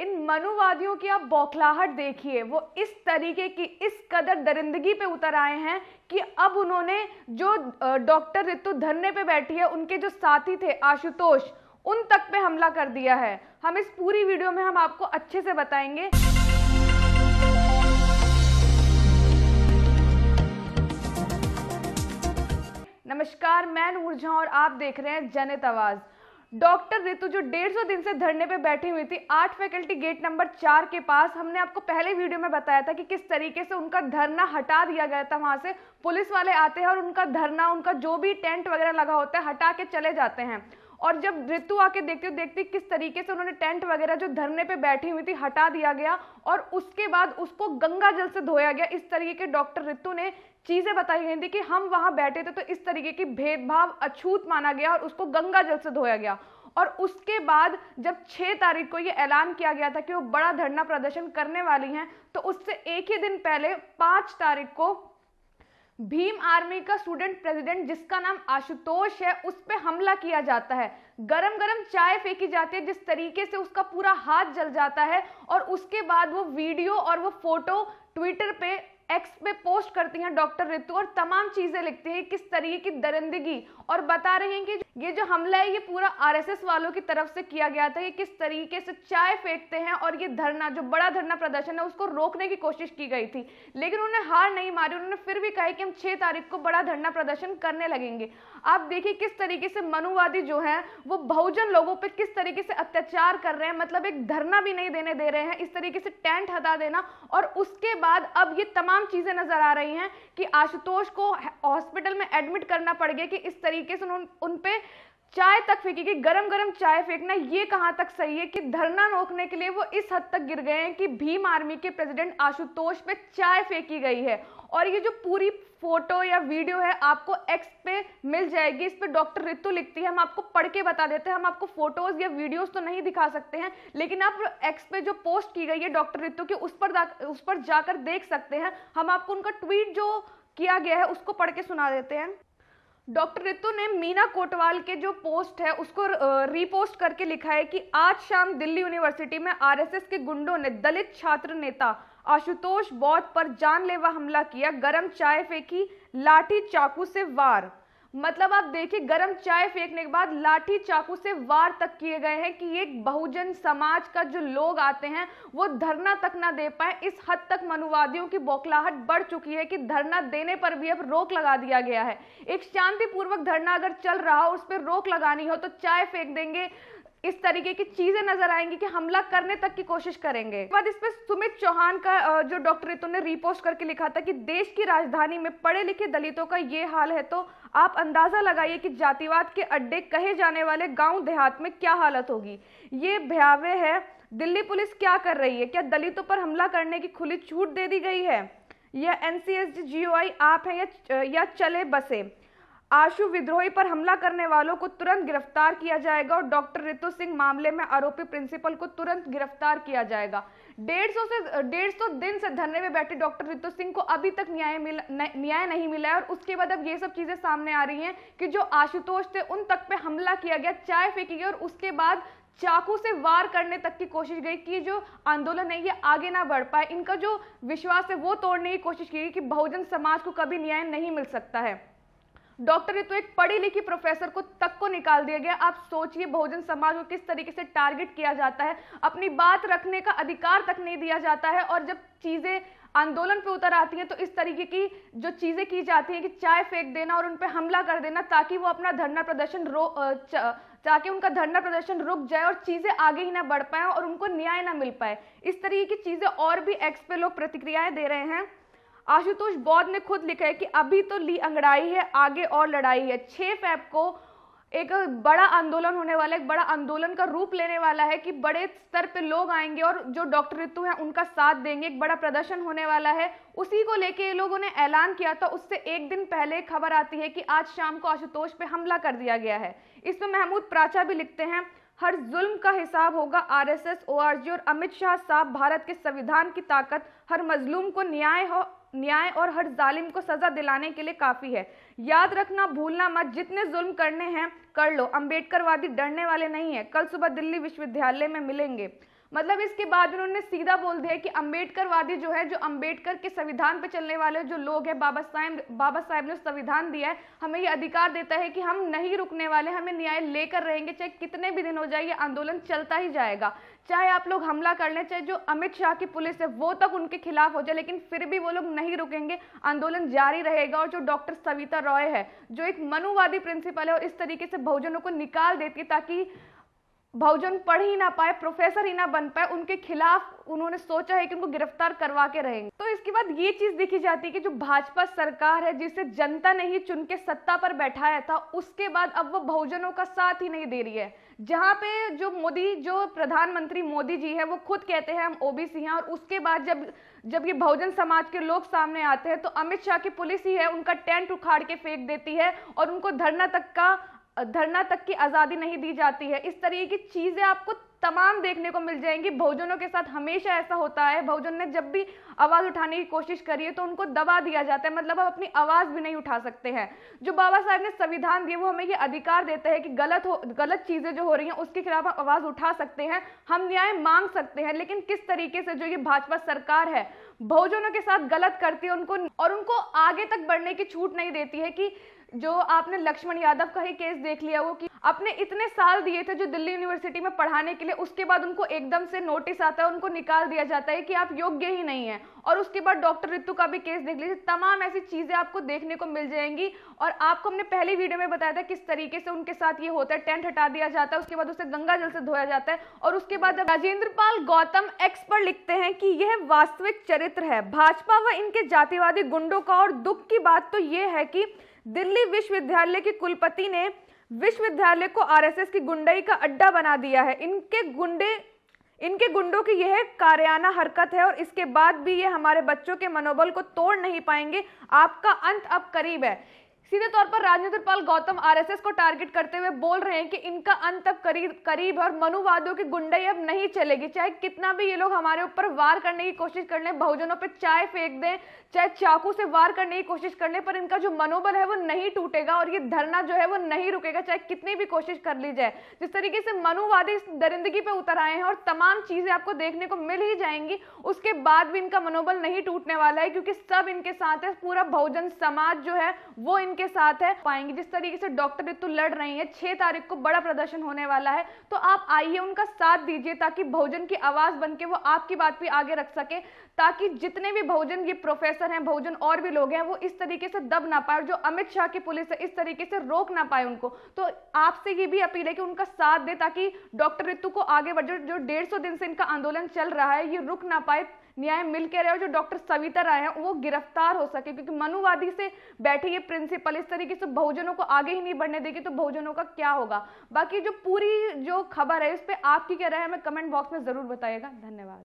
इन मनुवादियों की आप बौखलाहट देखिए वो इस तरीके की इस कदर दरिंदगी पे उतर आए हैं कि अब उन्होंने जो डॉक्टर ऋतु धरने पे बैठी है उनके जो साथी थे आशुतोष उन तक पे हमला कर दिया है हम इस पूरी वीडियो में हम आपको अच्छे से बताएंगे नमस्कार मैं नूरझा और आप देख रहे हैं जनित आवाज़ डॉक्टर ऋतु जो डेढ़ सौ दिन से धरने पे बैठी हुई थी आठ फैकल्टी गेट नंबर चार के पास हमने आपको पहले वीडियो में बताया था कि किस तरीके से उनका धरना हटा दिया गया था वहां से पुलिस वाले आते हैं और उनका धरना उनका जो भी टेंट वगैरह लगा होता है हटा के चले जाते हैं और जब ऋतु आके देखते देखते किस तरीके से उन्होंने टेंट वगैरह जो धरने पे बैठी हुई थी हटा दिया गया और उसके बाद उसको गंगा जल से धोया गया इस तरीके के डॉक्टर ऋतु ने चीज़ें बताई गई थी कि हम वहां बैठे थे तो इस तरीके की भेदभाव अछूत माना गया और उसको गंगा जल से धोया गया और उसके बाद जब 6 तारीख को ये ऐलान किया गया था कि वो बड़ा धरना प्रदर्शन करने वाली हैं तो उससे एक ही दिन पहले 5 तारीख को भीम आर्मी का स्टूडेंट प्रेसिडेंट जिसका नाम आशुतोष है उस पर हमला किया जाता है गरम गरम चाय फेंकी जाती है जिस तरीके से उसका पूरा हाथ जल जाता है और उसके बाद वो वीडियो और वो फोटो ट्विटर पे एक्स पे पोस्ट करती हैं डॉक्टर ऋतु और तमाम चीज़ें लिखती हैं किस तरीके की दरिंदगी और बता रहे हैं कि ये जो हमला है ये पूरा आरएसएस वालों की तरफ से किया गया था ये किस तरीके से चाय फेंकते हैं और ये धरना जो बड़ा धरना प्रदर्शन है उसको रोकने की कोशिश की गई थी लेकिन उन्होंने हार नहीं मारी उन्होंने फिर भी कहा कि हम छह तारीख को बड़ा धरना प्रदर्शन करने लगेंगे आप देखिए किस तरीके से मनुवादी जो है वो बहुजन लोगों पर किस तरीके से अत्याचार कर रहे हैं मतलब एक धरना भी नहीं देने दे रहे हैं इस तरीके से टेंट हटा देना और उसके बाद अब ये तमाम तमाम चीज़ें नज़र आ रही हैं कि आशुतोष को हॉस्पिटल में एडमिट करना पड़ गया कि इस तरीके से उन, उन पे चाय तक फेंकी कि गरम गरम चाय फेंकना ये कहाँ तक सही है कि धरना रोकने के लिए वो इस हद तक गिर गए हैं कि भीम आर्मी के प्रेसिडेंट आशुतोष पे चाय फेंकी गई है और ये जो पूरी फोटो या वीडियो है आपको एक्स पे मिल जाएगी इस पर डॉक्टर रितु लिखती है हम आपको पढ़ के बता देते हैं हम आपको फोटोज या वीडियोस तो नहीं दिखा सकते हैं लेकिन आप एक्स पे जो पोस्ट की गई है डॉक्टर रितु की उस पर उस पर जाकर देख सकते हैं हम आपको उनका ट्वीट जो किया गया है उसको पढ़ के सुना देते हैं डॉक्टर रितु ने मीना कोटवाल के जो पोस्ट है उसको रीपोस्ट करके लिखा है कि आज शाम दिल्ली यूनिवर्सिटी में आरएसएस के गुंडों ने दलित छात्र नेता आशुतोष बौद्ध पर जानलेवा हमला किया गरम चाय फेंकी लाठी चाकू से वार मतलब आप देखिए गरम चाय फेंकने के बाद लाठी चाकू से वार तक किए गए हैं कि एक बहुजन समाज का जो लोग आते हैं वो धरना तक ना दे पाए इस हद तक मनुवादियों की बौखलाहट बढ़ चुकी है कि धरना देने पर भी अब रोक लगा दिया गया है एक शांतिपूर्वक धरना अगर चल रहा हो उस पर रोक लगानी हो तो चाय फेंक देंगे इस तरीके की चीजें नजर आएंगी कि हमला करने तक की कोशिश करेंगे बाद इस पर सुमित चौहान का जो डॉक्टर रितु ने रिपोस्ट करके लिखा था कि देश की राजधानी में पढ़े लिखे दलितों का ये हाल है तो आप अंदाजा लगाइए कि जातिवाद के अड्डे कहे जाने वाले गांव देहात में क्या हालत होगी ये भयावह है दिल्ली पुलिस क्या कर रही है क्या दलितों पर हमला करने की खुली छूट दे दी गई है या एन सी एस जी आप हैं या, या चले बसे आशु विद्रोही पर हमला करने वालों को तुरंत गिरफ्तार किया जाएगा और डॉक्टर रितु सिंह मामले में आरोपी प्रिंसिपल को तुरंत गिरफ्तार किया जाएगा डेढ़ सौ से डेढ़ सौ दिन से धरने में बैठे डॉक्टर रितु सिंह को अभी तक न्याय मिला न्याय नहीं मिला है और उसके बाद अब ये सब चीज़ें सामने आ रही हैं कि जो आशुतोष थे उन तक पे हमला किया गया चाय फेंकी गई और उसके बाद चाकू से वार करने तक की कोशिश गई कि जो आंदोलन है ये आगे ना बढ़ पाए इनका जो विश्वास है वो तोड़ने की कोशिश की गई कि बहुजन समाज को कभी न्याय नहीं मिल सकता है डॉक्टर तो एक पढ़ी लिखी प्रोफेसर को तक को निकाल दिया गया आप सोचिए बहुजन समाज को किस तरीके से टारगेट किया जाता है अपनी बात रखने का अधिकार तक नहीं दिया जाता है और जब चीज़ें आंदोलन पे उतर आती हैं तो इस तरीके की जो चीज़ें की जाती हैं कि चाय फेंक देना और उन पर हमला कर देना ताकि वो अपना धरना प्रदर्शन रो ताकि उनका धरना प्रदर्शन रुक जाए और चीज़ें आगे ही ना बढ़ पाए और उनको न्याय ना मिल पाए इस तरीके की चीज़ें और भी एक्स पे लोग प्रतिक्रियाएं दे रहे हैं आशुतोष बौद्ध ने खुद लिखा है कि अभी तो ली अंगड़ाई है आगे और लड़ाई है छह फैब को एक बड़ा आंदोलन होने वाला है एक बड़ा आंदोलन का रूप लेने वाला है कि बड़े स्तर पे लोग आएंगे और जो डॉक्टर ऋतु हैं उनका साथ देंगे एक बड़ा प्रदर्शन होने वाला है उसी को लेके ये लोगों ने ऐलान किया था उससे एक दिन पहले खबर आती है कि आज शाम को आशुतोष पे हमला कर दिया गया है इसमें महमूद प्राचा भी लिखते हैं हर जुल्म का हिसाब होगा आर एस और अमित शाह साहब भारत के संविधान की ताकत हर मजलूम को न्याय हो न्याय और हर जालिम को सजा दिलाने के लिए काफी है याद रखना भूलना मत जितने जुल्म करने हैं कर लो अम्बेडकरवादी डरने वाले नहीं है कल सुबह दिल्ली विश्वविद्यालय में मिलेंगे मतलब इसके बाद उन्होंने सीधा बोल दिया कि अंबेडकरवादी जो है जो अंबेडकर के संविधान पर चलने वाले जो लोग हैं बाबा साहेब बाबा साहेब ने संविधान दिया है हमें ये अधिकार देता है कि हम नहीं रुकने वाले हमें न्याय लेकर रहेंगे चाहे कितने भी दिन हो जाए ये आंदोलन चलता ही जाएगा चाहे आप लोग हमला कर लें चाहे जो अमित शाह की पुलिस है वो तक उनके खिलाफ हो जाए लेकिन फिर भी वो लोग नहीं रुकेंगे आंदोलन जारी रहेगा और जो डॉक्टर सविता रॉय है जो एक मनुवादी प्रिंसिपल है और इस तरीके से बहुजनों को निकाल देती है ताकि बहुजन पढ़ ही ना पाए प्रोफेसर ही ना बन पाए उनके खिलाफ उन्होंने सोचा है कि उनको गिरफ्तार करवा के रहेंगे तो इसके बाद ये चीज देखी जाती है कि जो भाजपा सरकार है जिसे जनता ने ही चुन के सत्ता पर बैठाया था उसके बाद अब वो बहुजनों का साथ ही नहीं दे रही है जहां पे जो मोदी जो प्रधानमंत्री मोदी जी है वो खुद कहते हैं हम ओबीसी हैं और उसके बाद जब जब ये बहुजन समाज के लोग सामने आते हैं तो अमित शाह की पुलिस ही है उनका टेंट उखाड़ के फेंक देती है और उनको धरना तक का धरना तक की आज़ादी नहीं दी जाती है इस तरीके की चीज़ें आपको तमाम देखने को मिल जाएंगी बहुजनों के साथ हमेशा ऐसा होता है बहुजन ने जब भी आवाज उठाने की कोशिश करी है तो उनको दबा दिया जाता है मतलब हम अपनी आवाज भी नहीं उठा सकते हैं जो बाबा साहब ने संविधान दिए वो हमें ये अधिकार देते हैं कि गलत हो गलत चीजें जो हो रही हैं उसके खिलाफ हम आवाज उठा सकते हैं हम न्याय मांग सकते हैं लेकिन किस तरीके से जो ये भाजपा सरकार है बहुजनों के साथ गलत करती है उनको और उनको आगे तक बढ़ने की छूट नहीं देती है कि जो आपने लक्ष्मण यादव का ही केस देख लिया वो कि आपने इतने साल दिए थे जो दिल्ली यूनिवर्सिटी में पढ़ाने के लिए उसके बाद उनको एकदम से नोटिस आता है उनको निकाल दिया जाता है कि आप योग्य ही नहीं है और उसके बाद डॉक्टर रितु का भी केस देख लीजिए तमाम ऐसी चीज़ें आपको देखने को मिल जाएंगी और आपको हमने पहले वीडियो में बताया था किस तरीके से उनके साथ ये होता है टेंट हटा दिया जाता है उसके बाद उसे गंगा जल से धोया जाता है और उसके बाद राजेंद्र पाल गौतम एक्स पर लिखते हैं कि यह वास्तविक चरित्र है भाजपा व इनके जातिवादी गुंडों का और दुख की बात तो यह है कि दिल्ली विश्वविद्यालय के कुलपति ने विश्वविद्यालय को आरएसएस की गुंडई का अड्डा बना दिया है इनके गुंडे इनके गुंडों की यह कार्याना हरकत है और इसके बाद भी ये हमारे बच्चों के मनोबल को तोड़ नहीं पाएंगे आपका अंत अब करीब है सीधे तौर पर राजेंद्र पाल गौतम आरएसएस को टारगेट करते हुए बोल रहे हैं कि इनका अंत तक करीब करीब और मनुवादियों की गुंडाई अब नहीं चलेगी चाहे कितना भी ये लोग हमारे ऊपर वार करने की कोशिश कर लें बहुजनों पर चाय फेंक दें चाहे चाकू से वार करने की कोशिश कर लें पर इनका जो मनोबल है वो नहीं टूटेगा और ये धरना जो है वो नहीं रुकेगा चाहे कितनी भी कोशिश कर ली जाए जिस तरीके से मनुवादी दरिंदगी पे उतर आए हैं और तमाम चीजें आपको देखने को मिल ही जाएंगी उसके बाद भी इनका मनोबल नहीं टूटने वाला है क्योंकि सब इनके साथ है पूरा बहुजन समाज जो है वो इन उनके साथ है पाएंगे जिस तरीके से डॉक्टर रितु लड़ रही है छह तारीख को बड़ा प्रदर्शन होने वाला है तो आप आइए उनका साथ दीजिए ताकि बहुजन की आवाज बन के वो आपकी बात भी आगे रख सके ताकि जितने भी बहुजन ये प्रोफेसर हैं बहुजन और भी लोग हैं वो इस तरीके से दब ना पाए और जो अमित शाह की पुलिस है इस तरीके से रोक ना पाए उनको तो आपसे ये भी अपील है कि उनका साथ दे ताकि डॉक्टर रितु को आगे बढ़ जो डेढ़ दिन से इनका आंदोलन चल रहा है ये रुक ना पाए न्याय मिल के रहे और जो डॉक्टर सविता राय है वो गिरफ्तार हो सके क्योंकि मनुवादी से बैठे ये प्रिंसिपल इस तरीके से बहुजनों को आगे ही नहीं बढ़ने देगी तो बहुजनों का क्या होगा बाकी जो पूरी जो खबर है इस पर आपकी क्या राय है हमें कमेंट बॉक्स में जरूर बताइएगा धन्यवाद